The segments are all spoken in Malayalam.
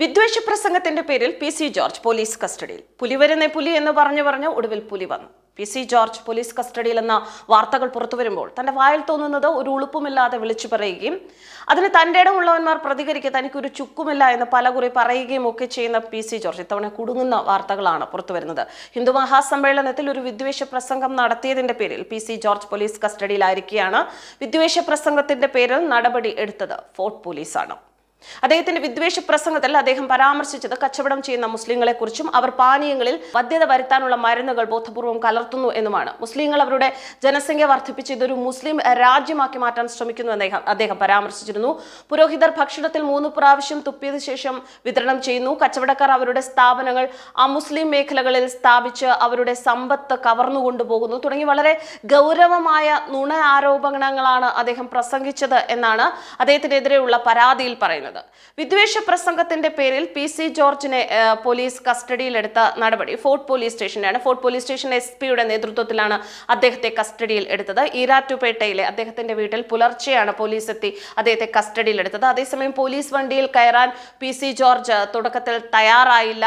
വിദ്വേഷ പ്രസംഗത്തിന്റെ പേരിൽ പി സി ജോർജ് പോലീസ് കസ്റ്റഡിയിൽ പുലി വരുന്ന പുലി എന്ന് പറഞ്ഞു പറഞ്ഞ് ഒടുവിൽ പുലി വന്നു പി സി ജോർജ് പോലീസ് കസ്റ്റഡിയിലെന്ന വാർത്തകൾ പുറത്തു വരുമ്പോൾ തന്റെ വായിൽ തോന്നുന്നത് ഒരു ഉളുപ്പുമില്ലാതെ വിളിച്ചു പറയുകയും അതിന് തന്റെ ഇടമുള്ളവന്മാർ പ്രതികരിക്കുക തനിക്കൊരു ചുക്കുമില്ല എന്ന് പലകുറി പറയുകയും ഒക്കെ ചെയ്യുന്ന പി സി ജോർജ് ഇത്തവണ കുടുങ്ങുന്ന വാർത്തകളാണ് പുറത്തുവരുന്നത് ഹിന്ദു മഹാസമ്മേളനത്തിൽ ഒരു വിദ്വേഷ പ്രസംഗം നടത്തിയതിന്റെ പേരിൽ പി സി ജോർജ് പോലീസ് കസ്റ്റഡിയിലായിരിക്കെയാണ് വിദ്വേഷ പ്രസംഗത്തിന്റെ പേരിൽ നടപടി എടുത്തത് ഫോർട്ട് പോലീസാണ് അദ്ദേഹത്തിന്റെ വിദ്വേഷ പ്രസംഗത്തിൽ അദ്ദേഹം പരാമർശിച്ചത് കച്ചവടം ചെയ്യുന്ന കുറിച്ചും അവർ പാനീയങ്ങളിൽ വധ്യത വരുത്താനുള്ള മരുന്നുകൾ ബോധപൂർവ്വം കലർത്തുന്നു എന്നുമാണ് മുസ്ലിങ്ങൾ അവരുടെ ജനസംഖ്യ വർദ്ധിപ്പിച്ച് ഇതൊരു മുസ്ലിം രാജ്യമാക്കി മാറ്റാൻ ശ്രമിക്കുന്നു അദ്ദേഹം അദ്ദേഹം പരാമർശിച്ചിരുന്നു പുരോഹിതർ ഭക്ഷണത്തിൽ മൂന്ന് പ്രാവശ്യം തുപ്പിയത് ശേഷം വിതരണം ചെയ്യുന്നു കച്ചവടക്കാർ അവരുടെ സ്ഥാപനങ്ങൾ ആ മുസ്ലിം മേഖലകളിൽ സ്ഥാപിച്ച് അവരുടെ സമ്പത്ത് കവർന്നു കൊണ്ടുപോകുന്നു തുടങ്ങി വളരെ ഗൗരവമായ നുണ ആരോപണങ്ങളാണ് അദ്ദേഹം പ്രസംഗിച്ചത് എന്നാണ് അദ്ദേഹത്തിനെതിരെയുള്ള പരാതിയിൽ പറയുന്നത് പറയുന്നത് വിദ്വേഷ പ്രസംഗത്തിന്റെ പേരിൽ പി സി ജോർജിനെ പോലീസ് കസ്റ്റഡിയിലെടുത്ത നടപടി ഫോർട്ട് പോലീസ് സ്റ്റേഷനിലാണ് ഫോർട്ട് പോലീസ് സ്റ്റേഷൻ എസ് പിയുടെ നേതൃത്വത്തിലാണ് അദ്ദേഹത്തെ കസ്റ്റഡിയിൽ എടുത്തത് ഈരാറ്റുപേട്ടയിലെ അദ്ദേഹത്തിന്റെ വീട്ടിൽ പുലർച്ചെയാണ് പോലീസ് എത്തി അദ്ദേഹത്തെ കസ്റ്റഡിയിലെടുത്തത് അതേസമയം പോലീസ് വണ്ടിയിൽ കയറാൻ പി സി ജോർജ് തുടക്കത്തിൽ തയ്യാറായില്ല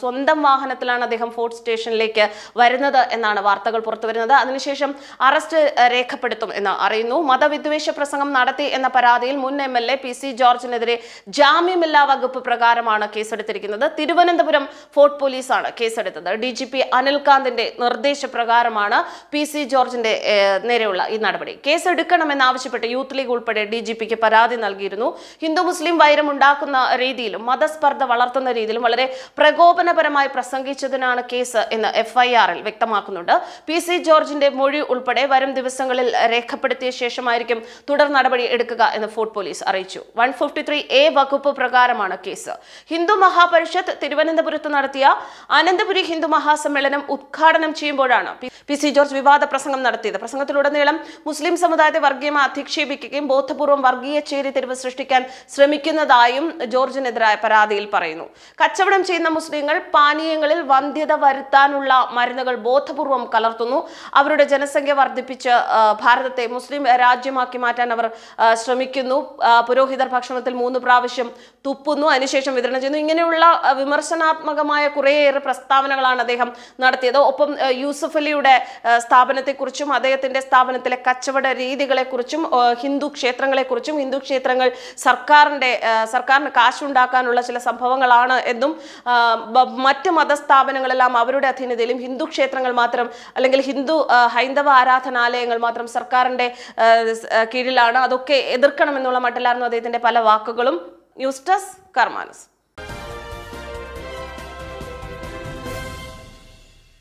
സ്വന്തം വാഹനത്തിലാണ് അദ്ദേഹം ഫോർട്ട് സ്റ്റേഷനിലേക്ക് വരുന്നത് എന്നാണ് വാർത്തകൾ പുറത്തുവരുന്നത് അതിനുശേഷം അറസ്റ്റ് രേഖപ്പെടുത്തും എന്ന് അറിയുന്നു മതവിദ്വേഷ പ്രസംഗം നടത്തി എന്ന പരാതിയിൽ മുൻ M L A P C ജോർജിന് ഇവർക്കെതിരെ ജാമ്യമില്ലാ വകുപ്പ് പ്രകാരമാണ് കേസെടുത്തിരിക്കുന്നത് തിരുവനന്തപുരം ഫോർട്ട് പോലീസാണ് കേസെടുത്തത് ഡി ജി പി അനിൽകാന്തിന്റെ നിർദ്ദേശപ്രകാരമാണ് പി സി ജോർജിന്റെ നേരെയുള്ള ഈ നടപടി കേസ് യൂത്ത് ലീഗ് ഉൾപ്പെടെ ഡി ജി പിക്ക് പരാതി നൽകിയിരുന്നു ഹിന്ദു മുസ്ലിം വൈരം ഉണ്ടാക്കുന്ന രീതിയിലും മതസ്പർദ്ധ വളർത്തുന്ന രീതിയിലും വളരെ പ്രകോപനപരമായി പ്രസംഗിച്ചതിനാണ് കേസ് എന്ന് എഫ്ഐആറിൽ വ്യക്തമാക്കുന്നുണ്ട് പി സി ജോർജിന്റെ മൊഴി ഉൾപ്പെടെ വരും ദിവസങ്ങളിൽ രേഖപ്പെടുത്തിയ ശേഷമായിരിക്കും തുടർ നടപടി എടുക്കുക എന്ന് ഫോർട്ട് പോലീസ് അറിയിച്ചു വൺ ത്രീ എ വകുപ്പ് പ്രകാരമാണ് കേസ് ഹിന്ദു മഹാപരിഷത്ത് തിരുവനന്തപുരത്ത് നടത്തിയ അനന്തപുരി ഹിന്ദു മഹാസമ്മേളനം ഉദ്ഘാടനം ചെയ്യുമ്പോഴാണ് പി സി ജോർജ് വിവാദ പ്രസംഗം നടത്തിയത് പ്രസംഗത്തിലുടനീളം മുസ്ലിം സമുദായത്തെ വർഗീയമായി അധിക്ഷേപിക്കുകയും ബോധപൂർവ്വം വർഗീയ ചേരി തെരുവ് സൃഷ്ടിക്കാൻ ശ്രമിക്കുന്നതായും ജോർജിനെതിരായ പരാതിയിൽ പറയുന്നു കച്ചവടം ചെയ്യുന്ന മുസ്ലിങ്ങൾ പാനീയങ്ങളിൽ വന്ധ്യത വരുത്താനുള്ള മരുന്നുകൾ ബോധപൂർവം കലർത്തുന്നു അവരുടെ ജനസംഖ്യ വർദ്ധിപ്പിച്ച് ഭാരതത്തെ മുസ്ലിം രാജ്യമാക്കി മാറ്റാൻ അവർ ശ്രമിക്കുന്നു പുരോഹിതർ ഭക്ഷണത്തിൽ മൂന്ന് പ്രാവശ്യം തുപ്പുന്നു അതിനുശേഷം വിതരണം ചെയ്യുന്നു ഇങ്ങനെയുള്ള വിമർശനാത്മകമായ കുറേയേറെ പ്രസ്താവനകളാണ് അദ്ദേഹം നടത്തിയത് ഒപ്പം യൂസഫ് അലിയുടെ സ്ഥാപനത്തെക്കുറിച്ചും അദ്ദേഹത്തിന്റെ സ്ഥാപനത്തിലെ കച്ചവട രീതികളെക്കുറിച്ചും ഹിന്ദു ക്ഷേത്രങ്ങളെക്കുറിച്ചും ഹിന്ദു ക്ഷേത്രങ്ങൾ സർക്കാരിന്റെ സർക്കാരിന് കാശുണ്ടാക്കാനുള്ള ചില സംഭവങ്ങളാണ് എന്നും മറ്റ് മതസ്ഥാപനങ്ങളെല്ലാം അവരുടെ അധീനതയിലും ഹിന്ദു ക്ഷേത്രങ്ങൾ മാത്രം അല്ലെങ്കിൽ ഹിന്ദു ഹൈന്ദവ ആരാധനാലയങ്ങൾ മാത്രം സർക്കാരിന്റെ കീഴിലാണ് അതൊക്കെ എതിർക്കണമെന്നുള്ള മട്ടിലായിരുന്നു അദ്ദേഹത്തിന്റെ പല വാക്കുകൾ വാക്കുകളും യൂസ്റ്റസ് കർമാനസ്